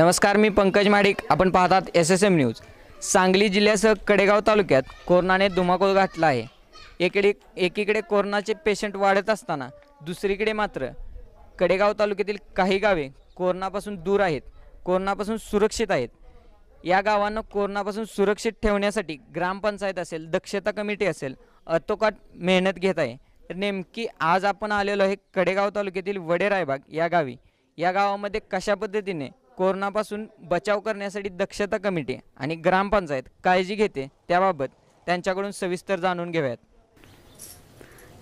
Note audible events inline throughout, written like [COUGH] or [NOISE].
नमस्कार मी पंकज माडिक आपण पाहतात S S M news Sangli जिल्ह्यासह कडेगाव तालुक्यात कोरोनाने धुमाकूळ घातला आहे एकडे एकीकडे कोरोनाचे पेशंट वाढत असताना दुसरीकडे मात्र कडेगाव तालुक्यातील काही गावे कोरोनापासून दूर आहेत कोरोनापासून सुरक्षित आहेत या गावांना कोरोनापासून सुरक्षित ठेवण्यासाठी ग्रामपंचायत असेल दक्षता कमिटी असेल अतोकाट मेहनत घेत आहे तर नेमकी आज आपण आलेलो आहे कडेगाव तालुक्यातील वडेरायबाग या गावी या गावामध्ये कशा पद्धतीने कोरोनापासून बचाव करण्यासाठी दक्षता कमिटी आणि ग्रामपंचायत काळजी घेते त्याबाबत त्यांच्याकडून सविस्तर जाणून घेऊयात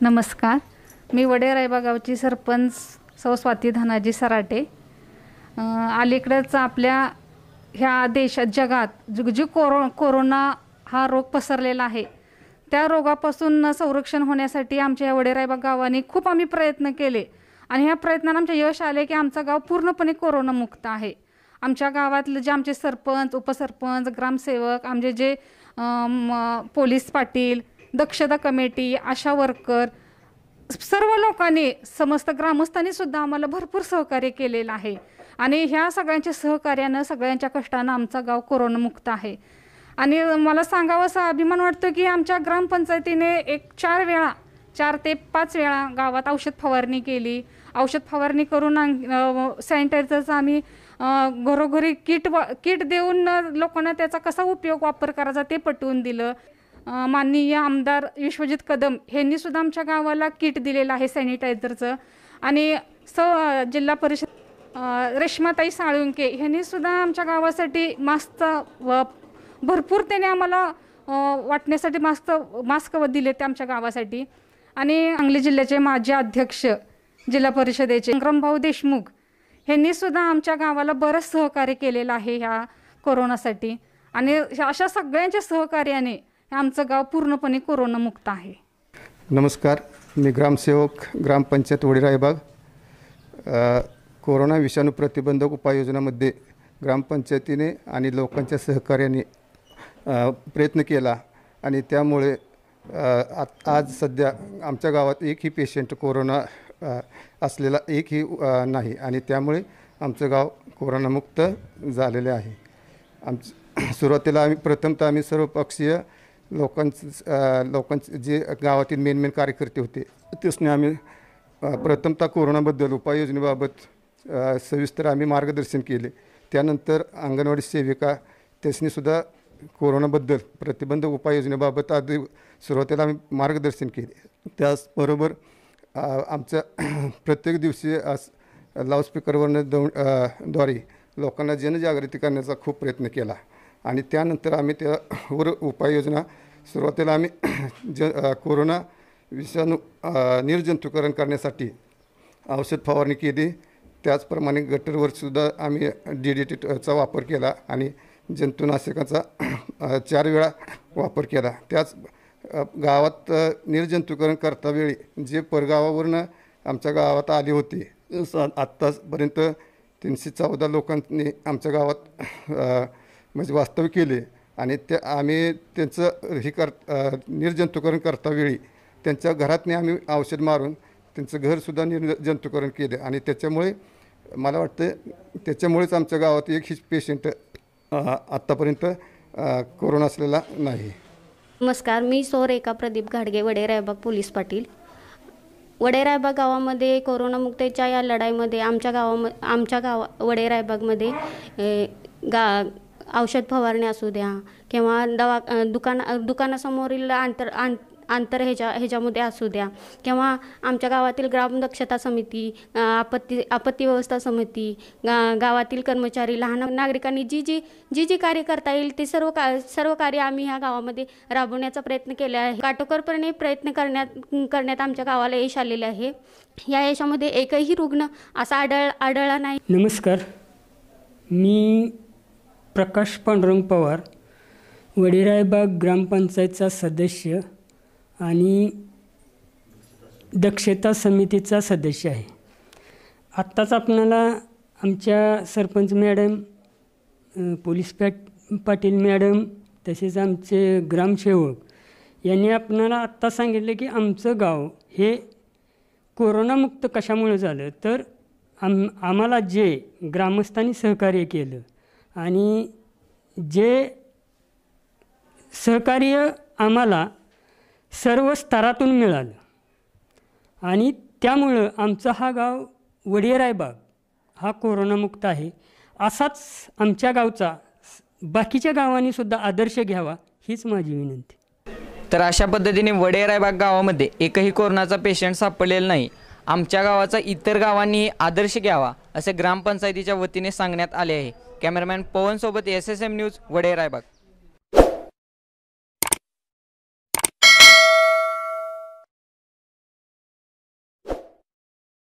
नमस्कार मी वडेरायबा गावची सरपंच सौ स्वाती धनाजी सराटे अलीकडंच आपल्या ह्या देशात जगात जी कोरो कोरोना हा रोग पसरलेला आहे त्या रोगापासून संरक्षण होण्यासाठी आमच्या या वडेरायबा गावाने खूप आम्ही प्रयत्न केले आणि ह्या प्रयत्नानं आमच्या यश आले की आमचं गाव पूर्णपणे कोरोनामुक्त आहे आमच्या गावातलं जे आमचे सरपंच उपसरपंच ग्रामसेवक आमचे जे पोलीस पाटील दक्षता कमिटी आशा वर्कर सर्व लोकांनी समस्त ग्रामस्थांनी सुद्धा आम्हाला भरपूर सहकार्य केलेलं आहे आणि ह्या सगळ्यांच्या सहकार्यानं सगळ्यांच्या कष्टानं आमचा गाव कोरोनामुक्त आहे आणि मला सांगावं असं अभिमान वाटतो की आमच्या ग्रामपंचायतीने एक चार वेळा चार ते पाच वेळा गावात औषध फवारणी केली औषध फवारणी करून सॅनिटायझरचा आम्ही घरोघरी किट किट देऊन लोकांना त्याचा कसा उपयोग वापर करायचा ते पटवून दिलं माननीय आमदार विश्वजित कदम यांनी सुद्धा आमच्या गावाला किट दिलेलं आहे सॅनिटायझरचं आणि स जिल्हा परिषद रेश्माताई साळुंके यांनी सुद्धा आमच्या गावासाठी मास्कचा व भरपूर त्याने आम्हाला वाटण्यासाठी मास्क मास्क दिले ते आमच्या गावासाठी आणि सांगली जिल्ह्याचे माजी अध्यक्ष जिल्हा परिषदेचे विक्रमभाऊ देशमुख यांनी सुद्धा आमच्या गावाला बरंच सहकार्य केलेलं आहे ह्या कोरोनासाठी आणि अशा सगळ्यांच्या सहकार्याने आमचं गाव पूर्णपणे कोरोनामुक्त आहे नमस्कार मी ग्रामसेवक ग्रामपंचायत वडीरायबाग कोरोना विषाणू प्रतिबंधक उपाययोजनामध्ये ग्रामपंचायतीने आणि लोकांच्या सहकार्याने प्रयत्न केला आणि त्यामुळे आज सध्या आमच्या गावात एकही पेशंट कोरोना असलेला एकही नाही आणि त्यामुळे आमचं गाव कोरोनामुक्त झालेले आहे आमच सुरुवातीला आम्ही प्रथमतः आम्ही सर्वपक्षीय लोकांच लोकांचे जे गावातील मेन मेन कार्यकर्ते होते त्यासने आम्ही प्रथमतः कोरोनाबद्दल उपाययोजनेबाबत सविस्तर आम्ही मार्गदर्शन केले त्यानंतर अंगणवाडी सेविका त्यासनीसुद्धा कोरोनाबद्दल प्रतिबंध उपाययोजनेबाबत आधी सुरुवातीला आम्ही मार्गदर्शन केले त्याचबरोबर आमच्या [CLEARS THROAT] प्रत्येक दिवशी आज लाऊडस्पीकरवरनं द्वारे लोकांना जनजागृती करण्याचा खूप प्रयत्न केला आणि त्यानंतर आम्ही त्यावर उपाययोजना सुरुवातीला आम्ही [CLEARS THROAT] ज कोरोना विषाणू निर्जंतुकरण करण्यासाठी औषध फवारणी केली त्याचप्रमाणे गटरवरसुद्धा आम्ही डी डी टीचा वापर केला आणि जंतुनाशकाचा चार वेळा वापर केला त्याच गावात निर्जंतुकरण करतावेळी जे परगावावरून आमच्या गावात आले होते आत्तापर्यंत तीनशे चौदा लोकांनी आमच्या गावात म्हणजे वास्तव्य केले आणि ते आम्ही त्यांचं हे कर निर्जंतुकरण करतावेळी त्यांच्या घरातने आम्ही औषध मारून त्यांचं घरसुद्धा निर्जंतुकरण केलं आणि त्याच्यामुळे मला वाटतं त्याच्यामुळेच आमच्या गावात एक हिच पेशंट आत्तापर्यंत कोरोना असलेला नाही नमस्कार मी सौ एका प्रदीप घाडगे वडेरायबाग पोलीस पाटील वडेरायबाग गावामध्ये कोरोनामुक्तीच्या या लढाईमध्ये आमच्या गावाम आमच्या गाव वडेरायबागमध्ये गा औषध फवारणी असू द्या किंवा दवा दुकान दुकानासमोरील आंतर आंत अंतर ह्याच्या ह्याच्यामध्ये असू द्या किंवा आमच्या गावातील ग्राम दक्षता समिती आपत्ती आपत्ती व्यवस्था समिती गा गावातील कर्मचारी लहान नागरिकांनी जी जी जी जी कार्य करता येईल ते सर्व का सर्व कार्य आम्ही ह्या गावामध्ये राबवण्याचा प्रयत्न केला आहे काटोकरपणे प्रयत्न करण्यात करण्यात आमच्या गावाला यश आलेले आहे या यशामध्ये एकही रुग्ण असा आढळ आढळला नाही नमस्कार मी प्रकाश पांडुरंग पवार वडीरायबाग ग्रामपंचायतचा सदस्य आणि दक्षता समितीचा सदस्य आहे आत्ताच आपणाला आमच्या सरपंच मॅडम पोलीस पॅट पाटील मॅडम तसेच आमचे ग्रामसेवक यांनी आपणाला आत्ता सांगितलं की आमचं गाव हे कोरोनामुक्त कशामुळे झालं तर आम आम्हाला जे ग्रामस्थांनी सहकार्य केलं आणि जे सहकार्य आम्हाला सर्व स्तरातून मिळालं आणि त्यामुळं आमचा हा गाव वडियरायबाग हा कोरोनामुक्त आहे असाच आमच्या गावचा बाकीच्या गावांनी सुद्धा आदर्श घ्यावा हीच माझी विनंती तर अशा पद्धतीने वडेरायबाग गावामध्ये एकही कोरोनाचा पेशंट सापडलेला नाही आमच्या गावाचा इतर गावांनीही आदर्श घ्यावा असे ग्रामपंचायतीच्या वतीने सांगण्यात आले आहे कॅमेरामॅन पवनसोबत एस एस एम न्यूज वडेरायबाग